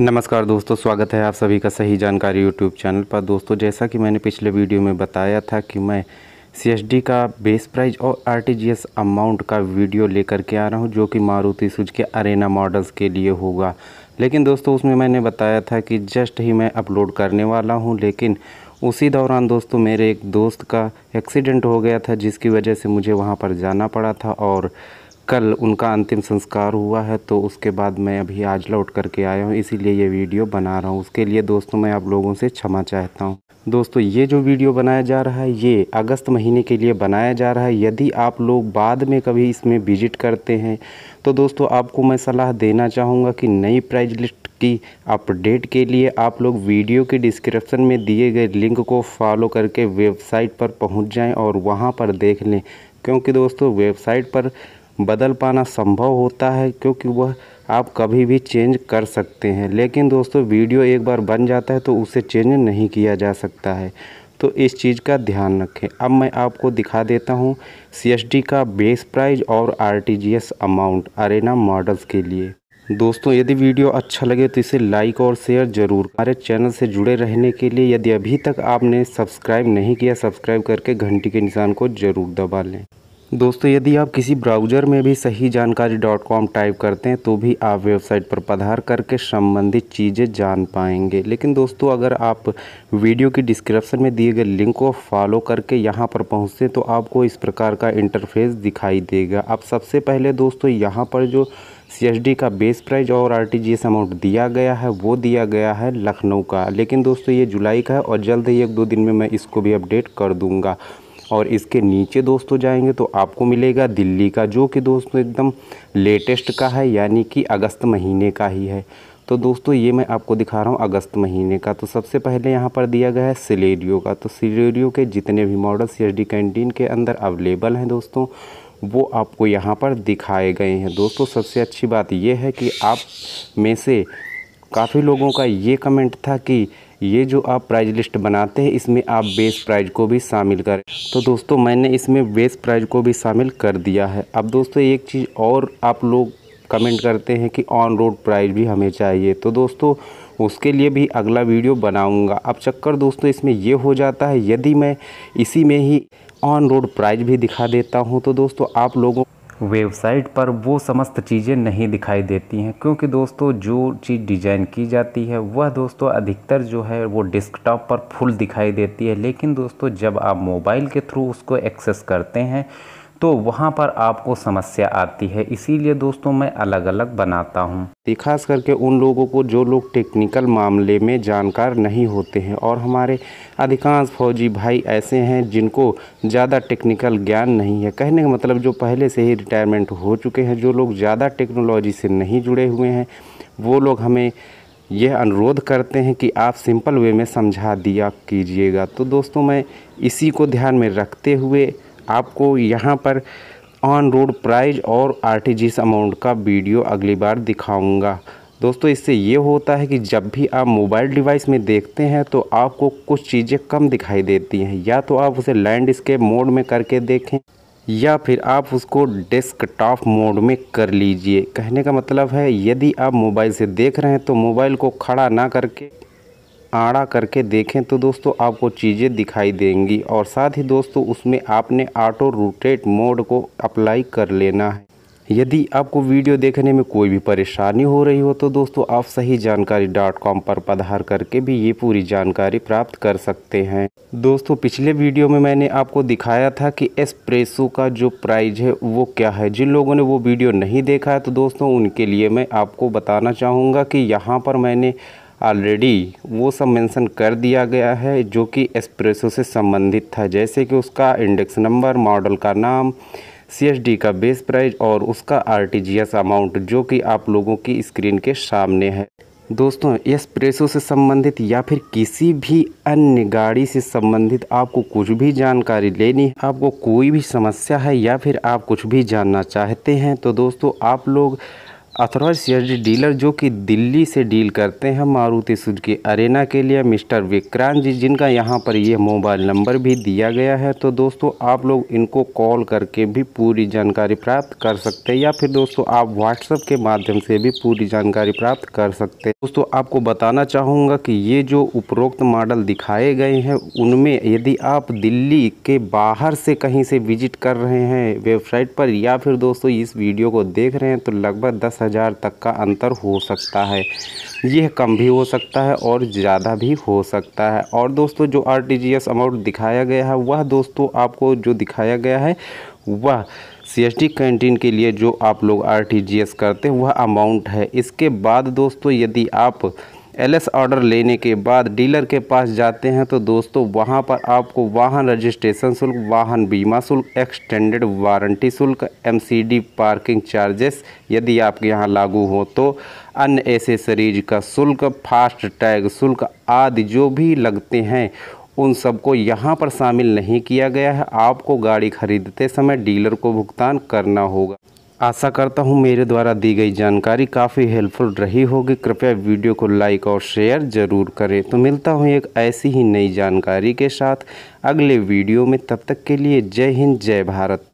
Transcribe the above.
नमस्कार दोस्तों स्वागत है आप सभी का सही जानकारी यूट्यूब चैनल पर दोस्तों जैसा कि मैंने पिछले वीडियो में बताया था कि मैं सी का बेस प्राइस और आर अमाउंट का वीडियो लेकर के आ रहा हूं जो कि मारुति सुज के अरेना मॉडल्स के लिए होगा लेकिन दोस्तों उसमें मैंने बताया था कि जस्ट ही मैं अपलोड करने वाला हूँ लेकिन उसी दौरान दोस्तों मेरे एक दोस्त का एक्सीडेंट हो गया था जिसकी वजह से मुझे वहाँ पर जाना पड़ा था और कल उनका अंतिम संस्कार हुआ है तो उसके बाद मैं अभी आज लौट करके आया हूँ इसीलिए ये वीडियो बना रहा हूँ उसके लिए दोस्तों मैं आप लोगों से क्षमा चाहता हूँ दोस्तों ये जो वीडियो बनाया जा रहा है ये अगस्त महीने के लिए बनाया जा रहा है यदि आप लोग बाद में कभी इसमें विजिट करते हैं तो दोस्तों आपको मैं सलाह देना चाहूँगा कि नई प्राइज लिस्ट की अपडेट के लिए आप लोग वीडियो के डिस्क्रिप्शन में दिए गए लिंक को फॉलो करके वेबसाइट पर पहुँच जाएँ और वहाँ पर देख लें क्योंकि दोस्तों वेबसाइट पर बदल पाना संभव होता है क्योंकि वह आप कभी भी चेंज कर सकते हैं लेकिन दोस्तों वीडियो एक बार बन जाता है तो उसे चेंज नहीं किया जा सकता है तो इस चीज़ का ध्यान रखें अब मैं आपको दिखा देता हूँ सी का बेस प्राइज और आर अमाउंट अरेना मॉडल्स के लिए दोस्तों यदि वीडियो अच्छा लगे तो इसे लाइक और शेयर जरूर हमारे चैनल से जुड़े रहने के लिए यदि अभी तक आपने सब्सक्राइब नहीं किया सब्सक्राइब करके घंटी के निशान को जरूर दबा लें दोस्तों यदि आप किसी ब्राउज़र में भी सही जानकारी डॉट कॉम टाइप करते हैं तो भी आप वेबसाइट पर पधार करके संबंधित चीज़ें जान पाएंगे लेकिन दोस्तों अगर आप वीडियो की डिस्क्रिप्शन में दिए गए लिंक को फॉलो करके यहाँ पर पहुँचते तो आपको इस प्रकार का इंटरफेस दिखाई देगा आप सबसे पहले दोस्तों यहाँ पर जो सी का बेस प्राइज़ और आर अमाउंट दिया गया है वो दिया गया है लखनऊ का लेकिन दोस्तों ये जुलाई का है और जल्द ही एक दो दिन में मैं इसको भी अपडेट कर दूँगा और इसके नीचे दोस्तों जाएंगे तो आपको मिलेगा दिल्ली का जो कि दोस्तों एकदम लेटेस्ट का है यानी कि अगस्त महीने का ही है तो दोस्तों ये मैं आपको दिखा रहा हूँ अगस्त महीने का तो सबसे पहले यहाँ पर दिया गया है सिलेरियो का तो सिलेरियो के जितने भी मॉडल सी डी कैंटीन के अंदर अवेलेबल हैं दोस्तों वो आपको यहाँ पर दिखाए गए हैं दोस्तों सबसे अच्छी बात ये है कि आप में से काफ़ी लोगों का ये कमेंट था कि ये जो आप प्राइज लिस्ट बनाते हैं इसमें आप बेस प्राइज को भी शामिल करें तो दोस्तों मैंने इसमें बेस प्राइज को भी शामिल कर दिया है अब दोस्तों एक चीज़ और आप लोग कमेंट करते हैं कि ऑन रोड प्राइज भी हमें चाहिए तो दोस्तों उसके लिए भी अगला वीडियो बनाऊंगा अब चक्कर दोस्तों इसमें ये हो जाता है यदि मैं इसी में ही ऑन रोड प्राइज भी दिखा देता हूँ तो दोस्तों आप लोगों वेबसाइट पर वो समस्त चीज़ें नहीं दिखाई देती हैं क्योंकि दोस्तों जो चीज़ डिज़ाइन की जाती है वह दोस्तों अधिकतर जो है वो डेस्कटॉप पर फुल दिखाई देती है लेकिन दोस्तों जब आप मोबाइल के थ्रू उसको एक्सेस करते हैं तो वहाँ पर आपको समस्या आती है इसीलिए दोस्तों मैं अलग अलग बनाता हूँ खास करके उन लोगों को जो लोग टेक्निकल मामले में जानकार नहीं होते हैं और हमारे अधिकांश फौजी भाई ऐसे हैं जिनको ज़्यादा टेक्निकल ज्ञान नहीं है कहने का मतलब जो पहले से ही रिटायरमेंट हो चुके हैं जो लोग ज़्यादा टेक्नोलॉजी से नहीं जुड़े हुए हैं वो लोग हमें यह अनुरोध करते हैं कि आप सिंपल वे में समझा दिया कीजिएगा तो दोस्तों मैं इसी को ध्यान में रखते हुए आपको यहाँ पर ऑन रोड प्राइज और आर अमाउंट का वीडियो अगली बार दिखाऊँगा दोस्तों इससे ये होता है कि जब भी आप मोबाइल डिवाइस में देखते हैं तो आपको कुछ चीज़ें कम दिखाई देती हैं या तो आप उसे लैंडस्केप मोड में करके देखें या फिर आप उसको डेस्कटॉप मोड में कर लीजिए कहने का मतलब है यदि आप मोबाइल से देख रहे हैं तो मोबाइल को खड़ा ना करके आड़ा करके देखें तो दोस्तों आपको चीज़ें दिखाई देंगी और साथ ही दोस्तों उसमें आपने ऑटो रोटेट मोड को अप्लाई कर लेना है यदि आपको वीडियो देखने में कोई भी परेशानी हो रही हो तो दोस्तों आप सही जानकारी डॉट कॉम पर पधार करके भी ये पूरी जानकारी प्राप्त कर सकते हैं दोस्तों पिछले वीडियो में मैंने आपको दिखाया था कि एस्प्रेसो का जो प्राइज है वो क्या है जिन लोगों ने वो वीडियो नहीं देखा है तो दोस्तों उनके लिए मैं आपको बताना चाहूँगा कि यहाँ पर मैंने ऑलरेडी वो सब मेंशन कर दिया गया है जो कि एस्प्रेसो से संबंधित था जैसे कि उसका इंडेक्स नंबर मॉडल का नाम सी का बेस प्राइस और उसका आर अमाउंट जो कि आप लोगों की स्क्रीन के सामने है दोस्तों एस्प्रेसो से संबंधित या फिर किसी भी अन्य गाड़ी से संबंधित आपको कुछ भी जानकारी लेनी है आपको कोई भी समस्या है या फिर आप कुछ भी जानना चाहते हैं तो दोस्तों आप लोग अथॉराइज सीएसडी डीलर जो कि दिल्ली से डील करते हैं मारुति सुजुकी अरेना के लिए मिस्टर विक्रांत जी जिनका यहाँ पर यह मोबाइल नंबर भी दिया गया है तो दोस्तों आप लोग इनको कॉल करके भी पूरी जानकारी प्राप्त कर सकते हैं या फिर दोस्तों आप व्हाट्सएप के माध्यम से भी पूरी जानकारी प्राप्त कर सकते हैं दोस्तों आपको बताना चाहूँगा कि ये जो उपरोक्त मॉडल दिखाए गए हैं उनमें यदि आप दिल्ली के बाहर से कहीं से विजिट कर रहे हैं वेबसाइट पर या फिर दोस्तों इस वीडियो को देख रहे हैं तो लगभग दस हज़ार तक का अंतर हो सकता है यह कम भी हो सकता है और ज़्यादा भी हो सकता है और दोस्तों जो आर अमाउंट दिखाया गया है वह दोस्तों आपको जो दिखाया गया है वह सी कैंटीन के लिए जो आप लोग आर करते हैं वह अमाउंट है इसके बाद दोस्तों यदि आप एलएस ऑर्डर लेने के बाद डीलर के पास जाते हैं तो दोस्तों वहां पर आपको वाहन रजिस्ट्रेशन शुल्क वाहन बीमा शुल्क एक्सटेंडेड वारंटी शुल्क एमसीडी पार्किंग चार्जेस यदि आपके यहां लागू हो तो अन्य एसेसरीज का शुल्क फास्ट टैग शुल्क आदि जो भी लगते हैं उन सबको यहाँ पर शामिल नहीं किया गया है आपको गाड़ी खरीदते समय डीलर को भुगतान करना होगा आशा करता हूँ मेरे द्वारा दी गई जानकारी काफ़ी हेल्पफुल रही होगी कृपया वीडियो को लाइक और शेयर ज़रूर करें तो मिलता हूँ एक ऐसी ही नई जानकारी के साथ अगले वीडियो में तब तक के लिए जय हिंद जय भारत